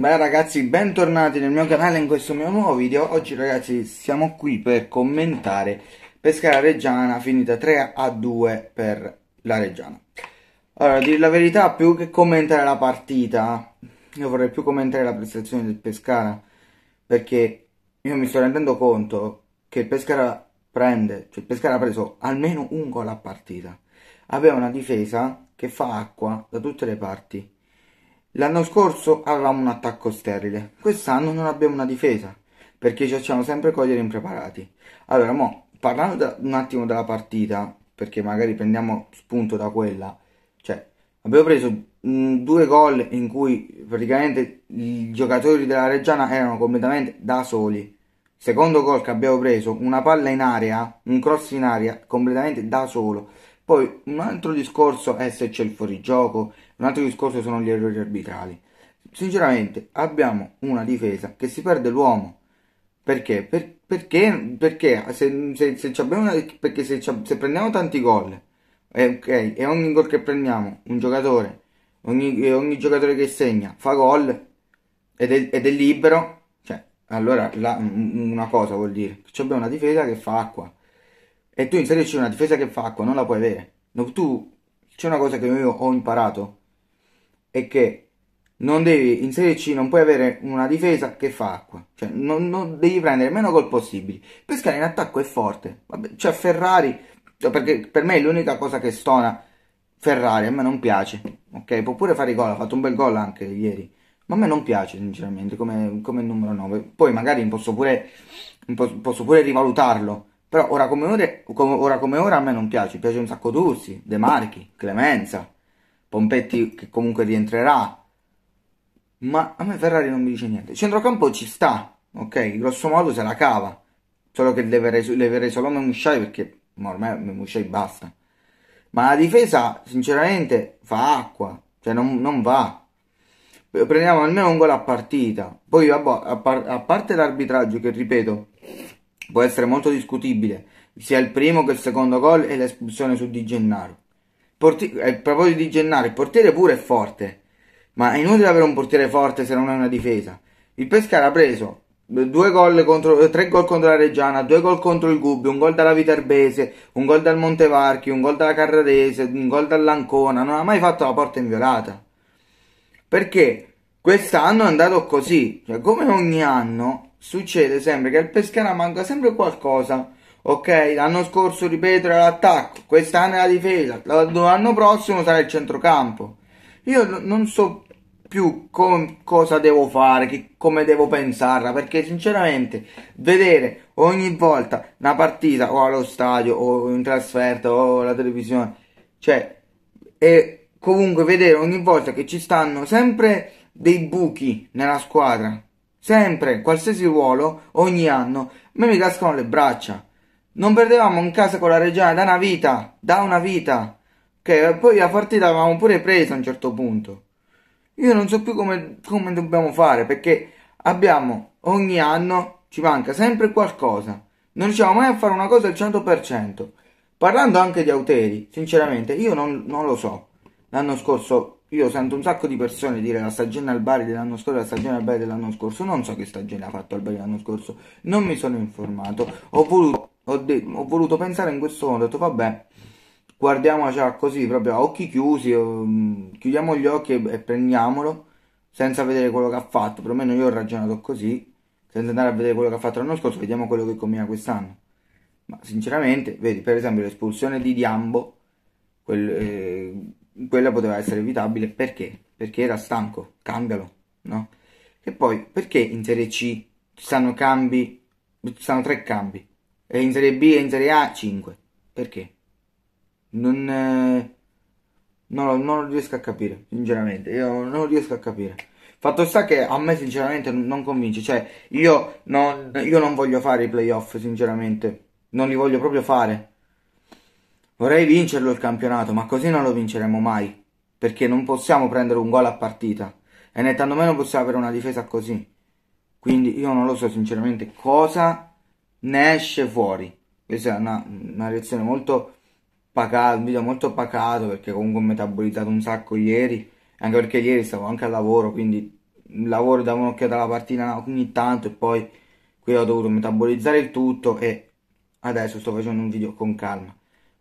Beh ragazzi, bentornati nel mio canale in questo mio nuovo video Oggi ragazzi siamo qui per commentare Pescara Reggiana finita 3 a 2 per la Reggiana Allora, a dire la verità, più che commentare la partita Io vorrei più commentare la prestazione del Pescara Perché io mi sto rendendo conto che il Pescara prende Cioè il Pescara ha preso almeno un gol a partita Aveva una difesa che fa acqua da tutte le parti L'anno scorso avevamo un attacco sterile, quest'anno non abbiamo una difesa, perché ci facciamo sempre cogliere impreparati. Allora, mo, parlando da, un attimo della partita, perché magari prendiamo spunto da quella, cioè, abbiamo preso mh, mm, due gol in cui praticamente i giocatori della Reggiana erano completamente da soli. Secondo gol che abbiamo preso, una palla in area, un cross in aria, completamente da solo. Poi un altro discorso è se c'è il fuorigioco, un altro discorso sono gli errori arbitrali. Sinceramente abbiamo una difesa che si perde l'uomo. Perché? Per, perché? Perché se, se, se, una, perché se, se prendiamo tanti gol e, eh, okay, e ogni gol che prendiamo, un giocatore, ogni, ogni giocatore che segna fa gol ed è, ed è libero, cioè, allora la, una cosa vuol dire abbiamo una difesa che fa acqua e tu in Serie C una difesa che fa acqua non la puoi avere. No, tu c'è una cosa che io ho imparato è che non devi in Serie C non puoi avere una difesa che fa acqua, cioè non, non devi prendere meno gol possibili. Pescare in attacco è forte, Vabbè, cioè Ferrari cioè, perché per me è l'unica cosa che stona Ferrari, a me non piace, ok? Può pure fare gol, ha fatto un bel gol anche ieri, ma a me non piace sinceramente come, come numero 9. Poi magari posso pure, posso pure rivalutarlo, però ora come ora, ora come ora a me non piace, piace un sacco Dursi, De Marchi, Clemenza, Pompetti che comunque rientrerà. Ma a me Ferrari non mi dice niente. centrocampo ci sta, ok? Grosso modo se la cava. Solo che deve, reso, deve resolare Memushai perché ma ormai Memushai basta. Ma la difesa, sinceramente, fa acqua. Cioè non, non va prendiamo almeno un gol a partita. Poi, vabbè, a, par- a, parte l'arbitraggio, che ripeto, Può essere molto discutibile sia il primo che il secondo gol e l'espulsione su Di Gennaro. Porti- eh, a proposito di Gennaro, il portiere pure è forte, ma è inutile avere un portiere forte se non è una difesa. Il Pescara ha preso due gol contro, eh, tre gol contro la Reggiana, due gol contro il Gubbio, un gol dalla Viterbese, un gol dal Montevarchi, un gol dalla Carrarese, un gol dall'Ancona, non ha mai fatto la porta inviolata. Perché quest'anno è andato così, cioè come ogni anno succede sempre che al Pescara manca sempre qualcosa. Ok, l'anno scorso, ripeto, era l'attacco, quest'anno è la difesa, l'anno prossimo sarà il centrocampo. Io non so più com- cosa devo fare, che- come devo pensarla, perché sinceramente vedere ogni volta una partita o allo stadio o in trasferta o alla televisione, cioè, e comunque vedere ogni volta che ci stanno sempre dei buchi nella squadra, Sempre, qualsiasi ruolo, ogni anno, a me mi cascano le braccia. Non perdevamo un casa con la Reggiana da una vita, da una vita, che poi la partita l'avevamo pure presa a un certo punto. Io non so più come, come dobbiamo fare, perché abbiamo ogni anno, ci manca sempre qualcosa. Non riusciamo mai a fare una cosa al 100%. Parlando anche di Auteri, sinceramente, io non, non lo so. L'anno scorso io sento un sacco di persone dire la stagione al Bari dell'anno scorso, la stagione al Bari dell'anno scorso, non so che stagione ha fatto al Bari l'anno scorso, non mi sono informato, ho voluto, ho ho voluto pensare in questo modo, ho detto vabbè, guardiamoci così, proprio a occhi chiusi, chiudiamo gli occhi e, e prendiamolo, senza vedere quello che ha fatto, perlomeno io ho ragionato così, senza andare a vedere quello che ha fatto l'anno scorso, vediamo quello che combina quest'anno. Ma sinceramente, vedi, per esempio l'espulsione di Diambo, quel... Eh, quella poteva essere evitabile perché? Perché era stanco, cambialo, no? E poi perché in Serie C ci stanno cambi, ci stanno tre cambi e in Serie B e in Serie A 5? Perché? Non, eh, non, lo, non lo riesco a capire, sinceramente, io non lo riesco a capire. Fatto sta che a me sinceramente non convince, cioè io non, io non voglio fare i playoff sinceramente, non li voglio proprio fare Vorrei vincerlo il campionato, ma così non lo vinceremo mai, perché non possiamo prendere un gol a partita e né tantomeno possiamo avere una difesa così. Quindi io non lo so sinceramente cosa ne esce fuori. Questa è una, una reazione molto pacata, un video molto pacato perché comunque ho metabolizzato un sacco ieri, anche perché ieri stavo anche al lavoro, quindi lavoro davo un'occhiata alla partita ogni tanto e poi qui ho dovuto metabolizzare il tutto e adesso sto facendo un video con calma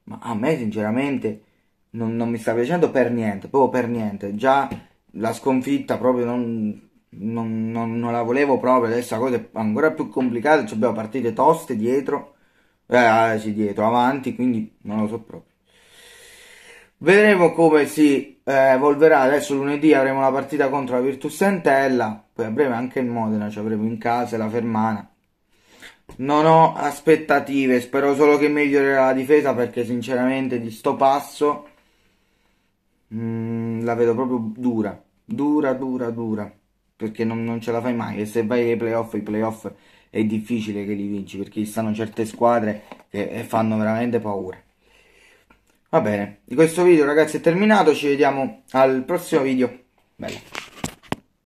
ma a me sinceramente non, non, mi sta piacendo per niente, proprio per niente. Già la sconfitta proprio non, non, non la volevo proprio, adesso la cosa è ancora più complicata, ci abbiamo partite toste dietro, eh, ah, sì, dietro, avanti, quindi non lo so proprio. Vedremo come si eh, evolverà. Adesso lunedì avremo la partita contro la Virtus Santella. Poi a breve anche il Modena ci avremo in casa la Fermana non ho aspettative, spero solo che migliorerà la difesa perché sinceramente di sto passo mh, mm, la vedo proprio dura, dura, dura, dura, perché non, non, ce la fai mai e se vai ai playoff, i playoff è difficile che li vinci perché ci stanno certe squadre che eh, fanno veramente paura. Va bene, questo video ragazzi è terminato, ci vediamo al prossimo video. Bella.